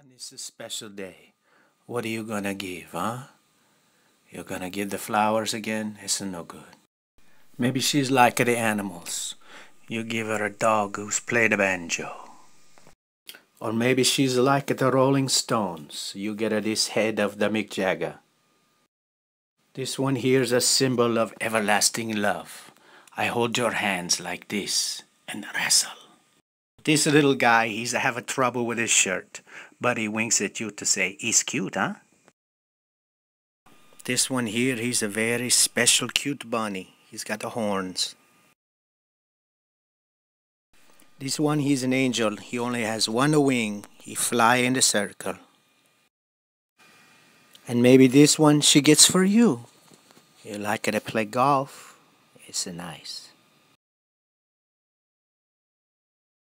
And is a special day. What are you gonna give, huh? You're gonna give the flowers again? It's no good. Maybe she's like the animals. You give her a dog who's played the banjo. Or maybe she's like the Rolling Stones. You get her this head of the Mick Jagger. This one here's a symbol of everlasting love. I hold your hands like this and wrestle. This little guy, he's having trouble with his shirt, but he winks at you to say, he's cute, huh? This one here, he's a very special cute bunny. He's got the horns. This one, he's an angel. He only has one wing. He fly in a circle. And maybe this one she gets for you. You like her to play golf. It's nice.